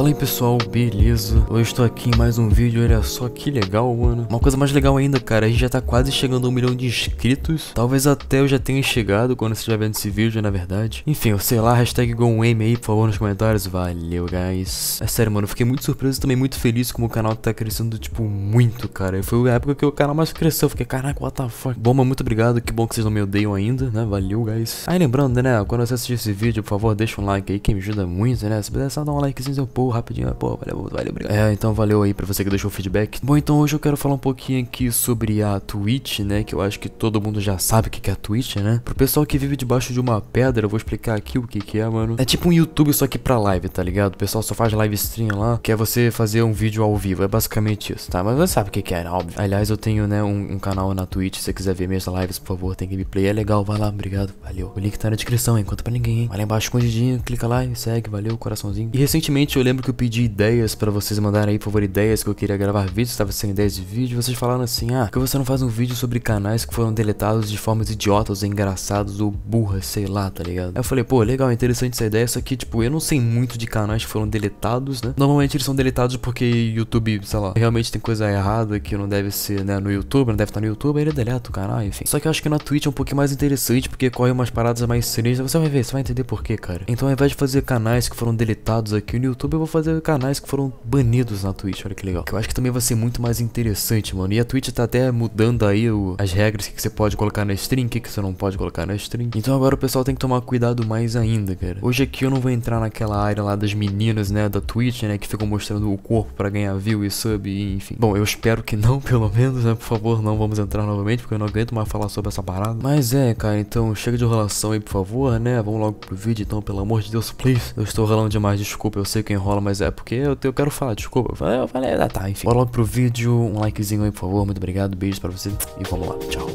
Fala aí pessoal, beleza? Hoje estou aqui em mais um vídeo, olha só que legal, mano Uma coisa mais legal ainda, cara, a gente já tá quase chegando a um milhão de inscritos Talvez até eu já tenha chegado quando você estiver vendo esse vídeo, na verdade Enfim, eu sei lá, hashtag GoM aí, por favor, nos comentários Valeu, guys É sério, mano, eu fiquei muito surpreso e também muito feliz como o canal tá crescendo, tipo, muito, cara Foi a época que o canal mais cresceu, eu fiquei, caraca, what the fuck Bom, mas muito obrigado, que bom que vocês não me odeiam ainda, né, valeu, guys Aí lembrando, né, quando você assistir esse vídeo, por favor, deixa um like aí, que me ajuda muito, né Se puder só dá um likezinho, eu pô rapidinho. Né? Pô, valeu, valeu, obrigado. É, então valeu aí pra você que deixou o feedback. Bom, então hoje eu quero falar um pouquinho aqui sobre a Twitch, né? Que eu acho que todo mundo já sabe o que é a Twitch, né? Pro pessoal que vive debaixo de uma pedra, eu vou explicar aqui o que é, mano. É tipo um YouTube só que pra live, tá ligado? O pessoal só faz live stream lá, que é você fazer um vídeo ao vivo. É basicamente isso, tá? Mas você sabe o que que é, né? Óbvio. Aliás, eu tenho, né, um, um canal na Twitch. Se você quiser ver minhas lives, por favor, tem gameplay. É legal, vai lá, obrigado, valeu. O link tá na descrição, hein? Conta pra ninguém, hein? Vai lá embaixo, escondidinho, clica lá e segue, valeu, coraçãozinho. E recentemente eu lembro que eu pedi ideias para vocês mandarem aí, por favor, ideias que eu queria gravar vídeos, tava sem ideias de vídeo. Vocês falaram assim, ah, que você não faz um vídeo sobre canais que foram deletados de formas idiotas, engraçadas ou burras, sei lá, tá ligado? Aí eu falei, pô, legal, interessante essa ideia, só que, tipo, eu não sei muito de canais que foram deletados, né? Normalmente eles são deletados porque YouTube, sei lá, realmente tem coisa errada que não deve ser, né, no YouTube, não deve estar no YouTube, aí ele deleta o canal, enfim. Só que eu acho que na Twitch é um pouquinho mais interessante, porque corre umas paradas mais sinistras, você vai ver, você vai entender porquê, cara. Então ao invés de fazer canais que foram deletados aqui no YouTube, eu vou fazer canais que foram banidos na Twitch, olha que legal. Que eu acho que também vai ser muito mais interessante, mano. E a Twitch tá até mudando aí o, as regras, que, você pode colocar na stream, que, que você não pode colocar na stream. Então agora o pessoal tem que tomar cuidado mais ainda, cara. Hoje aqui eu não vou entrar naquela área lá das meninas, né, da Twitch, né, que ficam mostrando o corpo pra ganhar view e sub e enfim. Bom, eu espero que não, pelo menos, né, por favor, não vamos entrar novamente, porque eu não aguento mais falar sobre essa parada. Mas é, cara, então chega de enrolação aí, por favor, né, vamos logo pro vídeo, então, pelo amor de Deus, please. Eu estou rolando demais, desculpa, eu sei que eu enrola, mas é porque eu, eu quero falar, desculpa. Eu falei, ah tá, enfim. Bora logo pro vídeo, um likezinho aí, por favor. Muito obrigado, beijos pra você e vamos lá, tchau.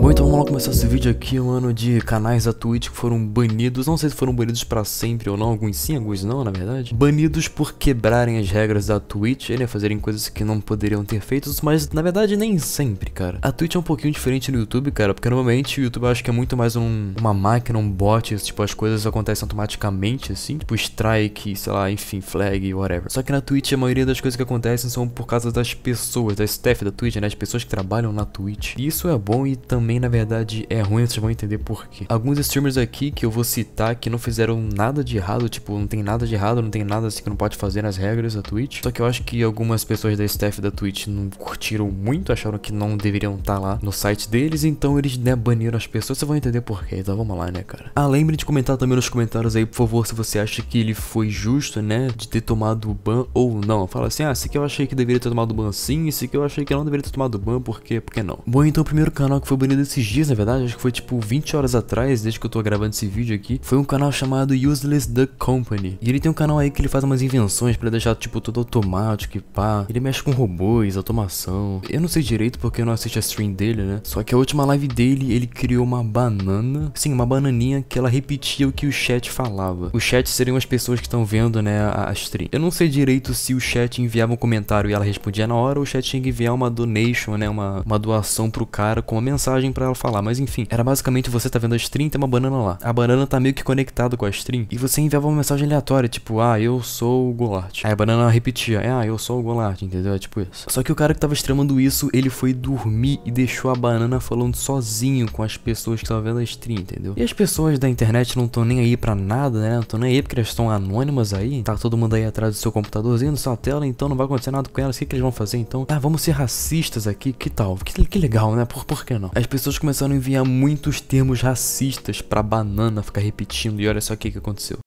Muito vamos começar esse vídeo aqui, mano, de canais da Twitch que foram banidos. Não sei se foram banidos pra sempre ou não, alguns sim, alguns não, na verdade. Banidos por quebrarem as regras da Twitch, né, fazerem coisas que não poderiam ter feito, mas na verdade nem sempre, cara. A Twitch é um pouquinho diferente no YouTube, cara, porque normalmente o YouTube eu acho que é muito mais um, uma máquina, um bot, tipo, as coisas acontecem automaticamente, assim, tipo strike, sei lá, enfim, flag, whatever. Só que na Twitch a maioria das coisas que acontecem são por causa das pessoas, da staff da Twitch, né, as pessoas que trabalham na Twitch. E isso é bom e também, na verdade, verdade é ruim, vocês vão entender por quê. Alguns streamers aqui que eu vou citar que não fizeram nada de errado, tipo, não tem nada de errado, não tem nada assim que não pode fazer nas regras da Twitch. Só que eu acho que algumas pessoas da staff da Twitch não curtiram muito, acharam que não deveriam estar tá lá no site deles, então eles, né, baniram as pessoas, vocês vão entender por quê, então vamos lá, né, cara. Ah, lembre de comentar também nos comentários aí, por favor, se você acha que ele foi justo, né, de ter tomado o ban ou não. Fala assim, ah, esse aqui eu achei que deveria ter tomado ban sim, esse aqui eu achei que não deveria ter tomado ban, por quê? Por que não? Bom, então o primeiro canal que foi banido esses dias dias, na verdade, acho que foi tipo 20 horas atrás, desde que eu tô gravando esse vídeo aqui, foi um canal chamado Useless The Company. E ele tem um canal aí que ele faz umas invenções para deixar tipo tudo automático e pá. Ele mexe com robôs, automação. Eu não sei direito porque eu não assisto a stream dele, né? Só que a última live dele, ele criou uma banana, sim, uma bananinha que ela repetia o que o chat falava. O chat seriam as pessoas que estão vendo, né, a, stream. Eu não sei direito se o chat enviava um comentário e ela respondia na hora ou o chat tinha que enviar uma donation, né, uma, uma doação pro cara com uma mensagem para ela falar, mas enfim. Era basicamente você tá vendo a stream e tem uma banana lá. A banana tá meio que conectada com a stream. E você enviava uma mensagem aleatória, tipo, ah, eu sou o Golart. Aí a banana repetia, é, ah, eu sou o Golart, entendeu? É tipo isso. Só que o cara que tava streamando isso, ele foi dormir e deixou a banana falando sozinho com as pessoas que estavam vendo a stream, entendeu? E as pessoas da internet não estão nem aí pra nada, né? Não estão nem aí porque elas estão anônimas aí. Tá todo mundo aí atrás do seu computadorzinho, da sua tela, então não vai acontecer nada com elas. O que, que eles vão fazer então? Ah, vamos ser racistas aqui, que tal? Que, que legal, né? Por, por que não? As pessoas começaram começaram a enviar muitos termos racistas pra banana ficar repetindo. E olha só o que, que aconteceu.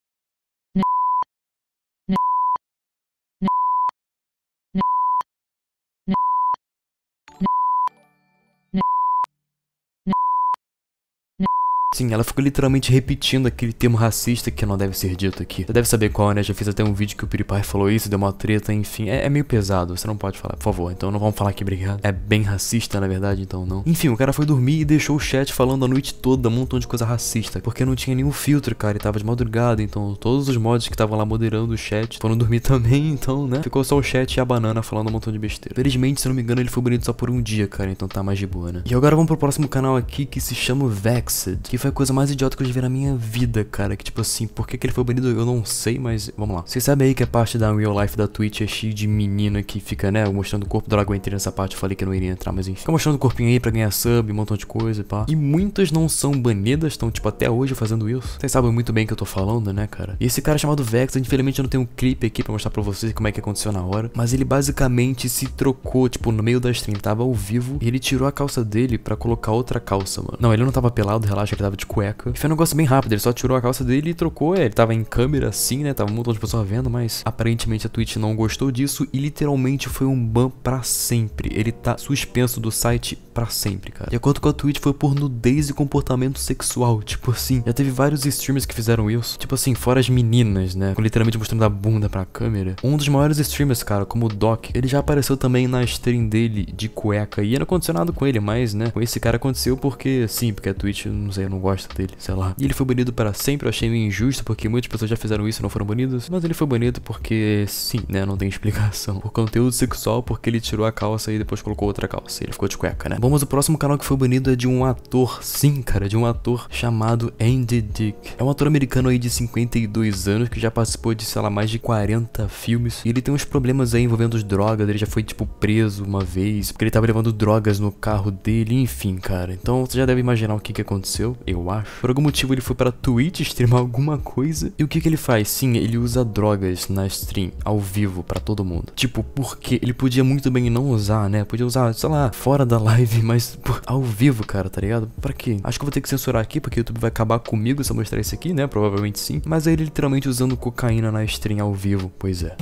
Sim, ela ficou literalmente repetindo aquele termo racista que não deve ser dito aqui. Você deve saber qual, né? Já fiz até um vídeo que o Piripai falou isso, deu uma treta, enfim. É, é, meio pesado, você não pode falar, por favor. Então não vamos falar aqui, obrigado. É bem racista, na verdade, então não. Enfim, o cara foi dormir e deixou o chat falando a noite toda um montão de coisa racista. Porque não tinha nenhum filtro, cara, e tava de madrugada. Então todos os mods que estavam lá moderando o chat foram dormir também, então, né? Ficou só o chat e a banana falando um montão de besteira. Felizmente, se não me engano, ele foi bonito só por um dia, cara. Então tá mais de boa, né? E agora vamos pro próximo canal aqui que se chama Vexed. Que foi a coisa mais idiota que eu já vi na minha vida, cara. Que tipo assim, por que, que ele foi banido eu não sei, mas vamos lá. Vocês sabem aí que a parte da Real Life da Twitch é cheia de menina que fica, né, mostrando o corpo do dragão inteiro nessa parte. Eu falei que eu não iria entrar, mas enfim. Fica mostrando o corpinho aí pra ganhar sub, um montão de coisa e pá. E muitas não são banidas, estão tipo até hoje fazendo isso. Vocês sabem muito bem o que eu tô falando, né, cara? E esse cara é chamado Vex, infelizmente eu não tenho um clipe aqui pra mostrar pra vocês como é que aconteceu na hora. Mas ele basicamente se trocou, tipo, no meio da stream, tava ao vivo. E ele tirou a calça dele pra colocar outra calça, mano. Não, ele não tava pelado, relaxa, ele tava tava de cueca. E foi é um negócio bem rápido, ele só tirou a calça dele e trocou. É, ele tava em câmera assim, né? Tava um montão de pessoa vendo, mas aparentemente a Twitch não gostou disso e literalmente foi um ban pra sempre. Ele tá suspenso do site pra sempre, cara. De acordo com a Twitch, foi por nudez e comportamento sexual. Tipo assim, já teve vários streamers que fizeram isso. Tipo assim, fora as meninas, né? com Literalmente mostrando a bunda pra câmera. Um dos maiores streamers, cara, como o Doc, ele já apareceu também na stream dele de cueca. E era condicionado com ele, mas, né? Com esse cara aconteceu porque, sim, porque a Twitch, não sei, não gosta dele, sei lá. E ele foi banido para sempre, eu achei meio injusto, porque muitas pessoas já fizeram isso e não foram banidos. Mas ele foi banido porque, sim, né, não tem explicação. Por conteúdo sexual, porque ele tirou a calça e depois colocou outra calça. ele ficou de cueca, né? Bom, mas o próximo canal que foi banido é de um ator, sim, cara, de um ator chamado Andy Dick. É um ator americano aí de 52 anos, que já participou de, sei lá, mais de 40 filmes. E ele tem uns problemas aí envolvendo drogas, ele já foi, tipo, preso uma vez, porque ele tava levando drogas no carro dele, enfim, cara. Então, você já deve imaginar o que que aconteceu. Eu eu acho. Por algum motivo ele foi pra Twitch streamar alguma coisa. E o que que ele faz? Sim, ele usa drogas na stream, ao vivo, pra todo mundo. Tipo, porque ele podia muito bem não usar, né? Podia usar, sei lá, fora da live, mas pô, ao vivo, cara, tá ligado? Pra quê? Acho que eu vou ter que censurar aqui, porque o YouTube vai acabar comigo se eu mostrar isso aqui, né? Provavelmente sim. Mas aí é ele literalmente usando cocaína na stream ao vivo, pois é.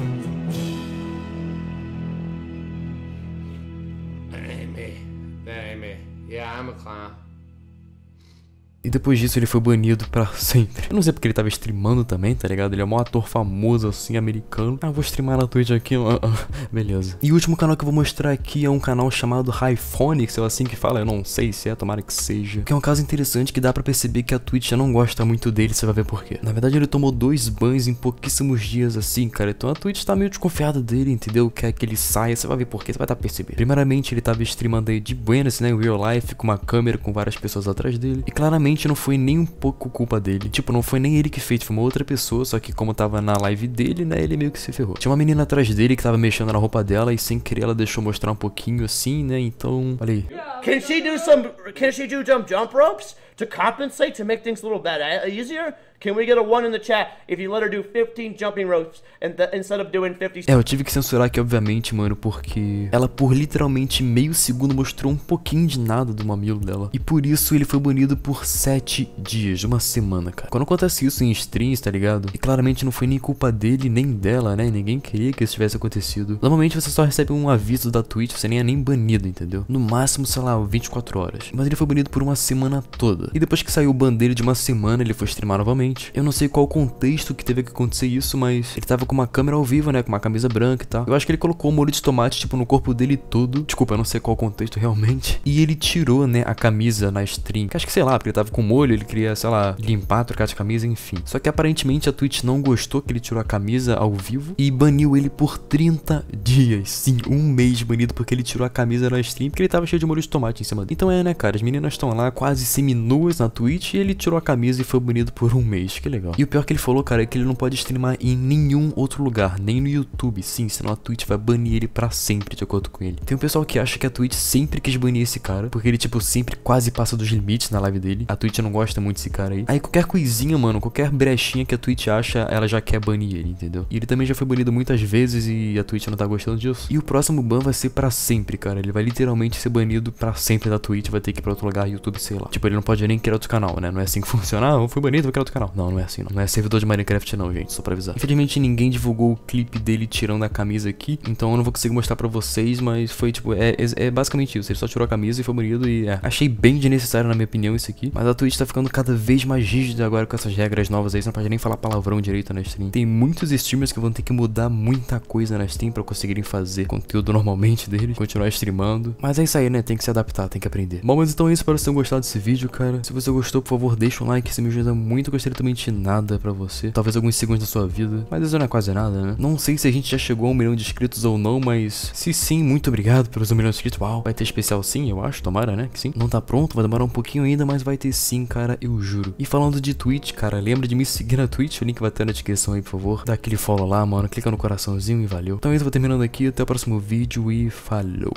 Yeah, I'm a clown. E depois disso ele foi banido pra sempre. Eu não sei porque ele tava streamando também, tá ligado? Ele é um ator famoso, assim, americano. Ah, vou streamar na Twitch aqui. Beleza. E o último canal que eu vou mostrar aqui é um canal chamado Hyphonics, lá assim que fala, eu não sei se é, tomara que seja. Que é um caso interessante que dá pra perceber que a Twitch já não gosta muito dele, você vai ver por quê. Na verdade, ele tomou dois bans em pouquíssimos dias, assim, cara. Então a Twitch tá meio desconfiada dele, entendeu? Quer que ele saia, você vai ver por quê, você vai dar pra perceber. Primeiramente, ele tava streamando aí de Buenos, né, em real life, com uma câmera, com várias pessoas atrás dele. E claramente, Realmente não foi nem um pouco culpa dele. Tipo, não foi nem ele que fez, foi uma outra pessoa, só que como tava na live dele, né, ele meio que se ferrou. Tinha uma menina atrás dele que tava mexendo na roupa dela e sem querer ela deixou mostrar um pouquinho assim, né, então... Olha aí. Can she do some... Can she do jump jump ropes? To compensate, to make things a little bit easier? Can we get a one in the chat if you let her do 15 jumping ropes instead of doing 50? É, eu tive que censurar aqui, obviamente, mano, porque ela por literalmente meio segundo mostrou um pouquinho de nada do mamilo dela. E por isso ele foi banido por 7 dias, uma semana, cara. Quando acontece isso em streams, tá ligado? E claramente não foi nem culpa dele, nem dela, né? Ninguém queria que isso tivesse acontecido. Normalmente você só recebe um aviso da Twitch, você nem é nem banido, entendeu? No máximo, sei lá, 24 horas. Mas ele foi banido por uma semana toda. E depois que saiu o ban dele de uma semana, ele foi streamar novamente frente. Eu não sei qual o contexto que teve que acontecer isso, mas ele tava com uma câmera ao vivo, né? Com uma camisa branca e tal. Eu acho que ele colocou o molho de tomate, tipo, no corpo dele todo. Desculpa, eu não sei qual o contexto realmente. E ele tirou, né, a camisa na stream. acho que, sei lá, porque ele tava com molho, ele queria, sei lá, limpar, trocar de camisa, enfim. Só que aparentemente a Twitch não gostou que ele tirou a camisa ao vivo e baniu ele por 30 dias. Sim, um mês banido porque ele tirou a camisa na stream porque ele tava cheio de molho de tomate em cima dele. Então é, né, cara? As meninas estão lá quase seminuas na Twitch e ele tirou a camisa e foi banido por um mês mês, que legal. E o pior que ele falou, cara, é que ele não pode streamar em nenhum outro lugar, nem no YouTube. Sim, senão a Twitch vai banir ele pra sempre, de acordo com ele. Tem um pessoal que acha que a Twitch sempre quis banir esse cara, porque ele, tipo, sempre quase passa dos limites na live dele. A Twitch não gosta muito desse cara aí. Aí qualquer coisinha, mano, qualquer brechinha que a Twitch acha, ela já quer banir ele, entendeu? E ele também já foi banido muitas vezes e a Twitch não tá gostando disso. E o próximo ban vai ser pra sempre, cara. Ele vai literalmente ser banido pra sempre da Twitch, vai ter que ir pra outro lugar, YouTube, sei lá. Tipo, ele não pode nem criar outro canal, né? Não é assim que funciona. Ah, eu fui banido, vou criar outro canal canal. Não, não é assim, não. Não é servidor de Minecraft não, gente, só pra avisar. Infelizmente ninguém divulgou o clipe dele tirando a camisa aqui, então eu não vou conseguir mostrar pra vocês, mas foi tipo, é, é, é basicamente isso. Ele só tirou a camisa e foi bonito e é. Achei bem desnecessário na minha opinião isso aqui, mas a Twitch tá ficando cada vez mais rígida agora com essas regras novas aí, você não pode nem falar palavrão direito na stream. Tem muitos streamers que vão ter que mudar muita coisa na stream pra conseguirem fazer conteúdo normalmente deles, continuar streamando. Mas é isso aí, né? Tem que se adaptar, tem que aprender. Bom, mas então é isso, espero que vocês tenham gostado desse vídeo, cara. Se você gostou, por favor, deixa um like, isso me ajuda muito, gostaria absolutamente nada pra você. Talvez alguns segundos da sua vida. Mas isso não é quase nada, né? Não sei se a gente já chegou a um milhão de inscritos ou não, mas se sim, muito obrigado pelos um milhão de inscritos. Uau, vai ter especial sim, eu acho. Tomara, né? Que sim. Não tá pronto, vai demorar um pouquinho ainda, mas vai ter sim, cara, eu juro. E falando de Twitch, cara, lembra de me seguir na Twitch? O link vai estar na descrição aí, por favor. Dá aquele follow lá, mano. Clica no coraçãozinho e valeu. Então é isso, vou terminando aqui. Até o próximo vídeo e falou.